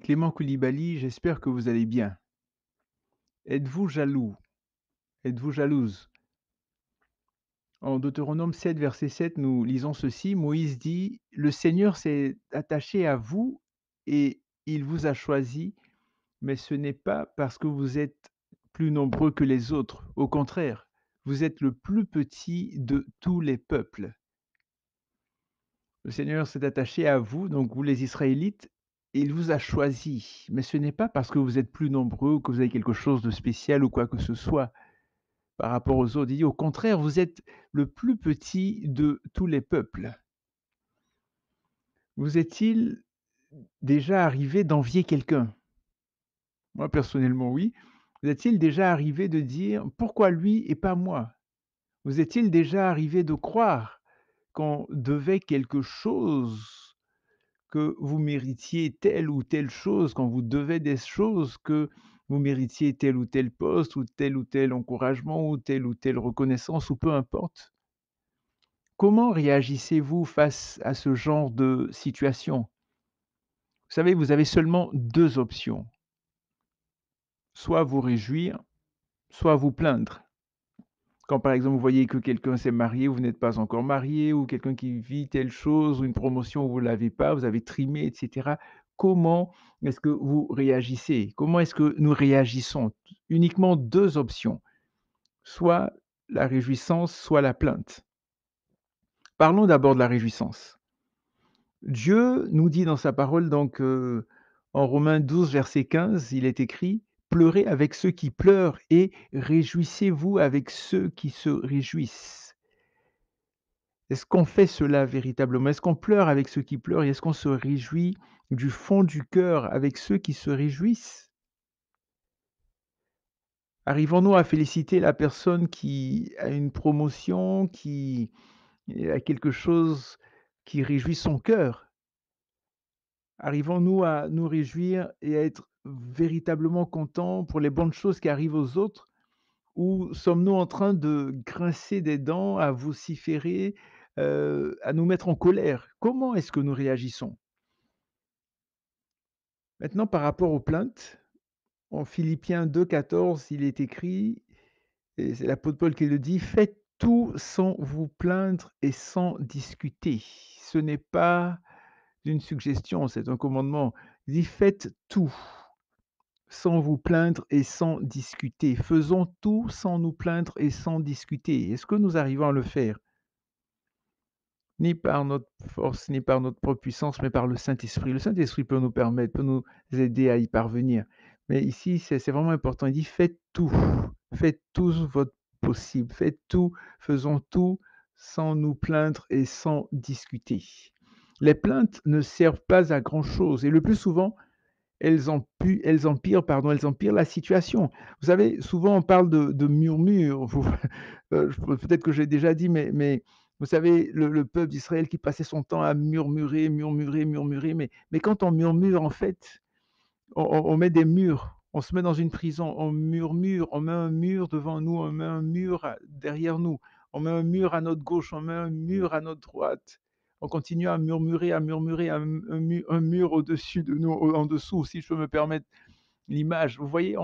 Clément Koulibaly, j'espère que vous allez bien. Êtes-vous jaloux Êtes-vous jalouse En Deutéronome 7, verset 7, nous lisons ceci. Moïse dit, Le Seigneur s'est attaché à vous et il vous a choisi, mais ce n'est pas parce que vous êtes plus nombreux que les autres. Au contraire, vous êtes le plus petit de tous les peuples. Le Seigneur s'est attaché à vous, donc vous les Israélites, il vous a choisi, mais ce n'est pas parce que vous êtes plus nombreux que vous avez quelque chose de spécial ou quoi que ce soit par rapport aux autres. au contraire, vous êtes le plus petit de tous les peuples. Vous est-il déjà arrivé d'envier quelqu'un Moi, personnellement, oui. Vous est-il déjà arrivé de dire, pourquoi lui et pas moi Vous est-il déjà arrivé de croire qu'on devait quelque chose que vous méritiez telle ou telle chose, quand vous devez des choses, que vous méritiez tel ou tel poste, ou tel ou tel encouragement, ou telle ou telle reconnaissance, ou peu importe. Comment réagissez-vous face à ce genre de situation Vous savez, vous avez seulement deux options. Soit vous réjouir, soit vous plaindre. Quand par exemple vous voyez que quelqu'un s'est marié, vous n'êtes pas encore marié, ou quelqu'un qui vit telle chose, ou une promotion, vous ne l'avez pas, vous avez trimé, etc. Comment est-ce que vous réagissez Comment est-ce que nous réagissons Uniquement deux options, soit la réjouissance, soit la plainte. Parlons d'abord de la réjouissance. Dieu nous dit dans sa parole, donc euh, en Romains 12, verset 15, il est écrit, pleurez avec ceux qui pleurent et réjouissez-vous avec ceux qui se réjouissent. Est-ce qu'on fait cela véritablement Est-ce qu'on pleure avec ceux qui pleurent et est-ce qu'on se réjouit du fond du cœur avec ceux qui se réjouissent Arrivons-nous à féliciter la personne qui a une promotion, qui a quelque chose qui réjouit son cœur Arrivons-nous à nous réjouir et à être véritablement content pour les bonnes choses qui arrivent aux autres ou sommes-nous en train de grincer des dents, à vociférer, euh, à nous mettre en colère Comment est-ce que nous réagissons Maintenant, par rapport aux plaintes, en Philippiens 2,14, il est écrit, et c'est de Paul qui le dit, faites tout sans vous plaindre et sans discuter. Ce n'est pas une suggestion, c'est un commandement. Il dit, faites tout sans vous plaindre et sans discuter. Faisons tout sans nous plaindre et sans discuter. Est-ce que nous arrivons à le faire Ni par notre force, ni par notre propre puissance, mais par le Saint-Esprit. Le Saint-Esprit peut nous permettre, peut nous aider à y parvenir. Mais ici, c'est vraiment important. Il dit, faites tout. Faites tout votre possible. Faites tout. Faisons tout sans nous plaindre et sans discuter. Les plaintes ne servent pas à grand-chose. Et le plus souvent, elles, elles, empirent, pardon, elles empirent la situation. Vous savez, souvent on parle de, murmure. murmures. Euh, peut-être que j'ai déjà dit, mais, vous savez, le, peuple d'Israël qui passait son temps à murmurer, murmurer, murmurer. Mais, quand on murmure, en fait, on met des murs. On se met dans une prison, on murmure, on met un mur devant nous, on met un mur derrière nous, on met un mur à notre gauche, on met un mur à notre droite on continue à murmurer, à murmurer un, mur au-dessus de nous, en dessous, si je peux me permettre l'image. Vous voyez,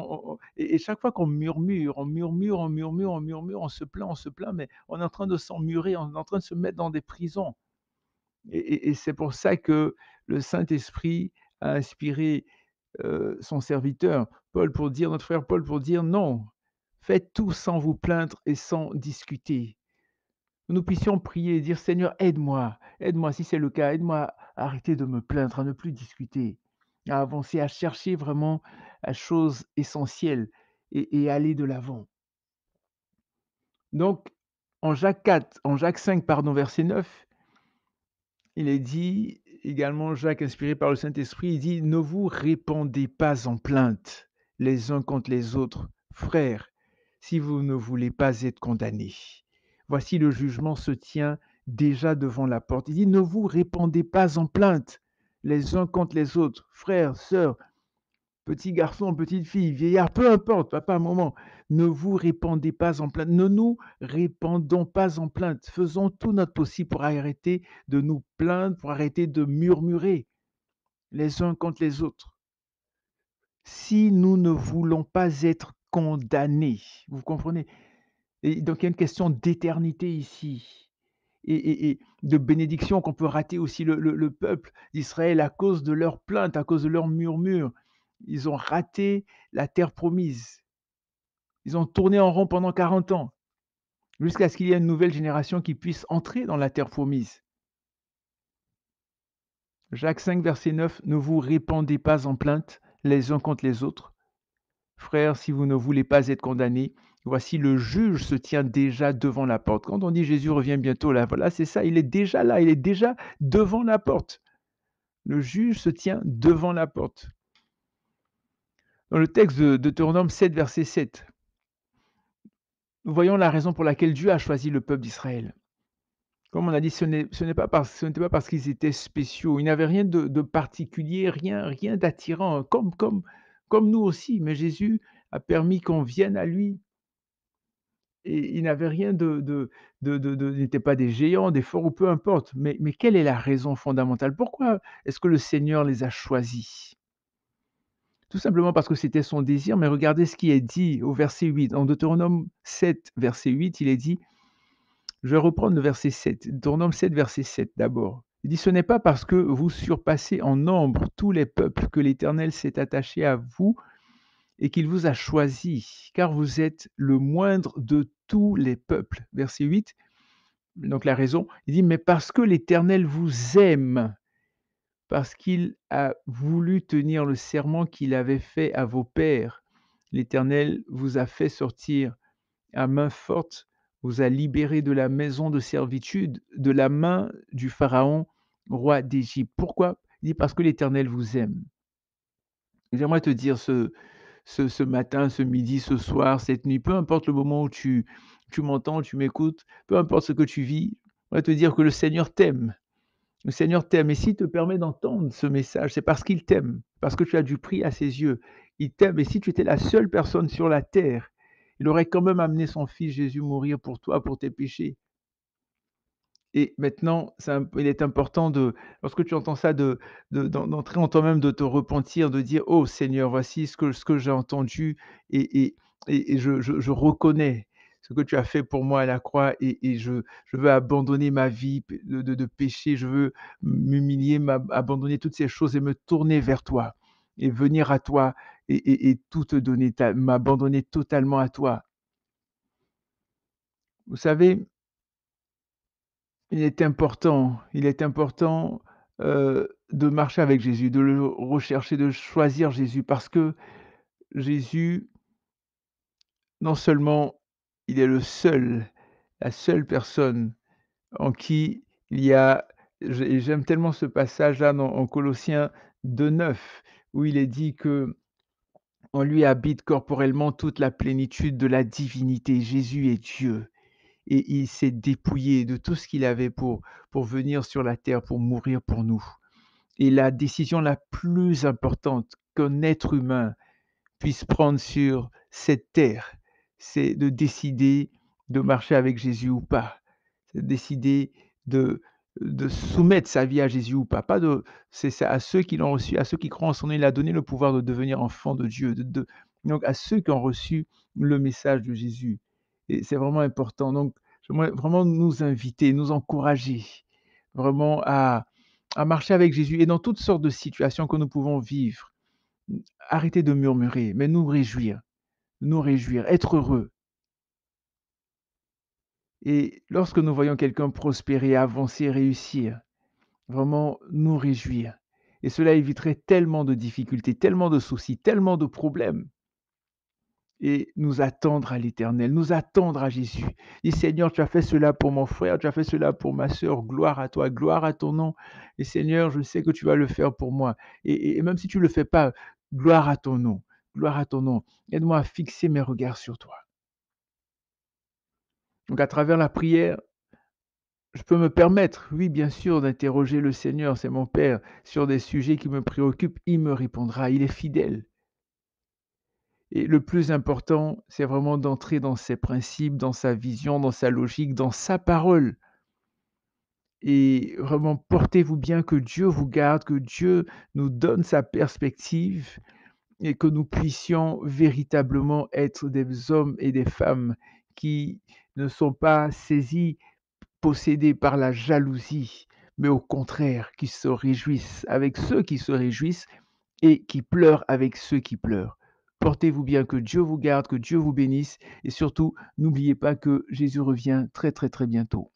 et, chaque fois qu'on murmure, on murmure, on murmure, on murmure, on se plaint, on se plaint, mais on est en train de s'emmurer, on est en train de se mettre dans des prisons. Et, c'est pour ça que le Saint-Esprit a inspiré euh, son serviteur, Paul, pour dire, notre frère Paul, pour dire non, faites tout sans vous plaindre et sans discuter nous puissions prier et dire Seigneur, aide-moi, aide-moi si c'est le cas, aide-moi à arrêter de me plaindre, à ne plus discuter, à avancer, à chercher vraiment la chose essentielle et, aller de l'avant. Donc, en Jacques 4, en Jacques 5, pardon, verset 9, il est dit également, Jacques, inspiré par le Saint-Esprit, il dit Ne vous répondez pas en plainte les uns contre les autres, frères, si vous ne voulez pas être condamnés. Voici le jugement se tient déjà devant la porte. Il dit, ne vous répandez pas en plainte les uns contre les autres, frères, sœurs, petits garçons, petites filles, vieillards, peu importe, papa, maman, ne vous répandez pas en plainte, ne nous répandons pas en plainte, faisons tout notre possible pour arrêter de nous plaindre, pour arrêter de murmurer les uns contre les autres. Si nous ne voulons pas être condamnés, vous comprenez, donc il y a une question d'éternité ici et, de bénédiction qu'on peut rater aussi le, peuple d'Israël à cause de leurs plaintes, à cause de leurs murmures. Ils ont raté la terre promise. Ils ont tourné en rond pendant 40 ans, jusqu'à ce qu'il y ait une nouvelle génération qui puisse entrer dans la terre promise. Jacques 5, verset 9, ne vous répandez pas en plainte les uns contre les autres. Frères, si vous ne voulez pas être condamnés, Voici le juge se tient déjà devant la porte. Quand on dit Jésus revient bientôt, là, voilà, c'est ça, il est déjà là, il est déjà devant la porte. Le juge se tient devant la porte. Dans le texte de Deutéronome 7, verset 7, nous voyons la raison pour laquelle Dieu a choisi le peuple d'Israël. Comme on a dit, ce n'était pas parce, qu'ils étaient spéciaux. Ils n'avaient rien de, particulier, rien, rien d'attirant, comme, comme, comme nous aussi. Mais Jésus a permis qu'on vienne à lui ils rien de n'étaient pas des géants, des forts ou peu importe, mais mais quelle est la raison fondamentale? Pourquoi est-ce que le Seigneur les a choisis? Tout simplement parce que c'était son désir, mais regardez ce qui est dit au verset 8. En Deutéronome 7, verset 8, il est dit je vais reprendre le verset 7, Deutéronome 7, verset 7 d'abord. Il dit, Ce n'est pas parce que vous surpassez en nombre tous les peuples que l'Éternel s'est attaché à vous et qu'il vous a choisi, car vous êtes le moindre de tous les peuples. Verset 8. Donc la raison, il dit, mais parce que l'Éternel vous aime, parce qu'il a voulu tenir le serment qu'il avait fait à vos pères, l'Éternel vous a fait sortir à main forte, vous a libéré de la maison de servitude, de la main du Pharaon, roi d'Égypte. Pourquoi Il dit parce que l'Éternel vous aime. J'aimerais te dire ce, ce, matin, ce midi, ce soir, cette nuit, peu importe le moment où tu, tu m'entends, tu m'écoutes, peu importe ce que tu vis, on va te dire que le Seigneur t'aime. Le Seigneur t'aime. Et s'il te permet d'entendre ce message, c'est parce qu'il t'aime, parce que tu as du prix à ses yeux. Il t'aime. Et si tu étais la seule personne sur la terre, il aurait quand même amené son fils Jésus mourir pour toi, pour tes péchés. Et maintenant, il est important de, lorsque tu entends ça, d'entrer en toi-même, de te repentir, de dire, Oh Seigneur, voici ce que, j'ai entendu et, je, reconnais ce que tu as fait pour moi à la croix et, je, veux abandonner ma vie de, péché, je veux m'humilier, abandonner toutes ces choses et me tourner vers toi et venir à toi et, tout te donner, m'abandonner totalement à toi. Vous savez, il est important, il est important de marcher avec Jésus, de le rechercher, de choisir Jésus, parce que Jésus, non seulement il est le seul, la seule personne en qui il y a, j'aime tellement ce passage-là en Colossiens 2.9, où il est dit que en lui habite corporellement toute la plénitude de la divinité. Jésus est Dieu et il s'est dépouillé de tout ce qu'il avait pour, pour venir sur la terre, pour mourir pour nous. Et la décision la plus importante qu'un être humain puisse prendre sur cette terre, c'est de décider de marcher avec Jésus ou pas, c'est de décider de, soumettre sa vie à Jésus ou pas. pas de, c'est à ceux qui l'ont reçu, à ceux qui croient en son nom, il a donné le pouvoir de devenir enfant de Dieu. donc à ceux qui ont reçu le message de Jésus. Et c'est vraiment important. Donc, vraiment nous inviter, nous encourager vraiment à, à marcher avec Jésus et dans toutes sortes de situations que nous pouvons vivre. Arrêter de murmurer, mais nous réjouir, nous réjouir, être heureux. Et lorsque nous voyons quelqu'un prospérer, avancer, réussir, vraiment nous réjouir. Et cela éviterait tellement de difficultés, tellement de soucis, tellement de problèmes et nous attendre à l'éternel, nous attendre à Jésus. Dis Seigneur, tu as fait cela pour mon frère, tu as fait cela pour ma sœur, gloire à toi, gloire à ton nom. Et Seigneur, je sais que tu vas le faire pour moi. Et, et même si tu ne le fais pas, gloire à ton nom, gloire à ton nom. Aide-moi à fixer mes regards sur toi. Donc à travers la prière, je peux me permettre, oui, bien sûr, d'interroger le Seigneur, c'est mon Père, sur des sujets qui me préoccupent. Il me répondra, il est fidèle. Et le plus important, c'est vraiment d'entrer dans ses principes, dans sa vision, dans sa logique, dans sa parole. Et vraiment, portez-vous bien, que Dieu vous garde, que Dieu nous donne sa perspective et que nous puissions véritablement être des hommes et des femmes qui ne sont pas saisis, possédés par la jalousie, mais au contraire, qui se réjouissent avec ceux qui se réjouissent et qui pleurent avec ceux qui pleurent. Portez-vous bien, que Dieu vous garde, que Dieu vous bénisse et surtout, n'oubliez pas que Jésus revient très très très bientôt.